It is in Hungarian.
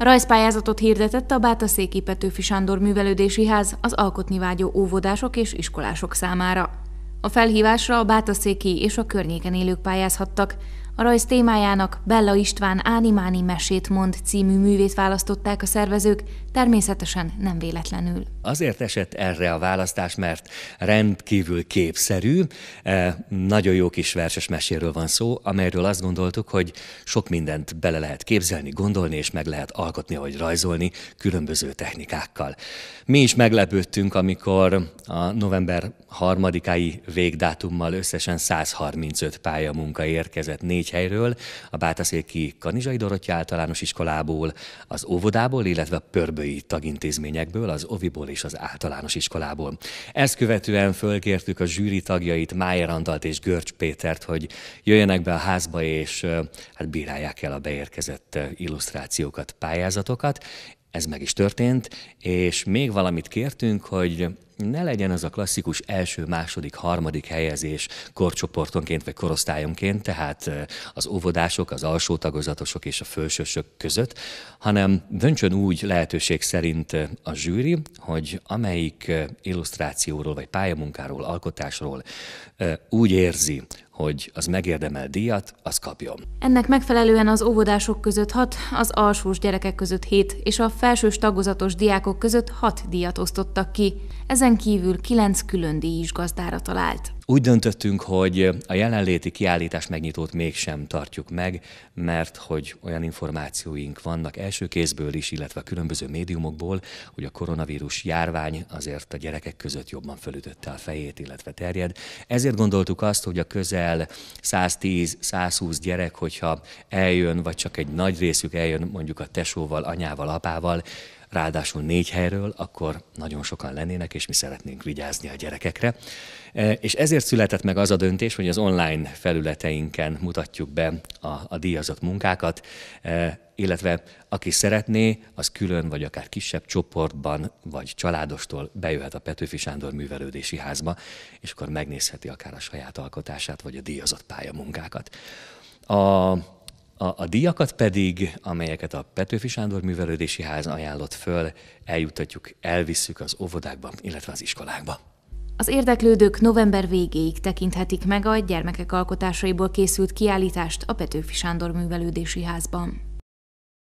Rajzpályázatot hirdetett a Széki Petőfi Sándor Művelődési Ház az alkotni vágyó óvodások és iskolások számára. A felhívásra a Bátaszéki és a környéken élők pályázhattak, a rajz témájának Bella István Ánimáni mesét mond című művét választották a szervezők, természetesen nem véletlenül. Azért esett erre a választás, mert rendkívül képszerű, eh, nagyon jó kis verses meséről van szó, amelyről azt gondoltuk, hogy sok mindent bele lehet képzelni, gondolni, és meg lehet alkotni, vagy rajzolni különböző technikákkal. Mi is meglepődtünk, amikor a november harmadikai végdátummal összesen 135 pályamunka érkezett négy egy helyről, a Bátaszéki Kanizsai Dorottya általános iskolából, az óvodából, illetve a pörbői tagintézményekből, az oviból és az általános iskolából. Ezt követően fölkértük a zsűri tagjait, Májer Antalt és Görcs Pétert, hogy jöjjenek be a házba és hát bírálják el a beérkezett illusztrációkat, pályázatokat, ez meg is történt, és még valamit kértünk, hogy ne legyen az a klasszikus első, második, harmadik helyezés korcsoportonként vagy korosztályonként, tehát az óvodások, az alsó tagozatosok és a felsősök között, hanem döntsön úgy lehetőség szerint a zsűri, hogy amelyik illusztrációról, vagy pályamunkáról, alkotásról úgy érzi, hogy az megérdemel díjat, az kapjon. Ennek megfelelően az óvodások között 6, az alsós gyerekek között 7 és a felsős tagozatos diákok között 6 díjat osztottak ki. Ezen ezen kívül kilenc külön díj is gazdára talált. Úgy döntöttünk, hogy a jelenléti kiállítás megnyitót mégsem tartjuk meg, mert hogy olyan információink vannak első kézből is, illetve a különböző médiumokból, hogy a koronavírus járvány azért a gyerekek között jobban fölütötte a fejét, illetve terjed. Ezért gondoltuk azt, hogy a közel 110-120 gyerek, hogyha eljön, vagy csak egy nagy részük eljön mondjuk a tesóval, anyával, apával, ráadásul négy helyről, akkor nagyon sokan lennének, és mi szeretnénk vigyázni a gyerekekre. E, és ezért született meg az a döntés, hogy az online felületeinken mutatjuk be a, a díjazott munkákat, e, illetve aki szeretné, az külön vagy akár kisebb csoportban, vagy családostól bejöhet a Petőfi Sándor művelődési házba, és akkor megnézheti akár a saját alkotását, vagy a díjazott pályamunkákat. A a, a díjakat pedig, amelyeket a Petőfi Sándor Művelődési Ház ajánlott föl, eljutatjuk, elvisszük az óvodákba, illetve az iskolákba. Az érdeklődők november végéig tekinthetik meg a gyermekek alkotásaiból készült kiállítást a Petőfi Sándor Művelődési Házban.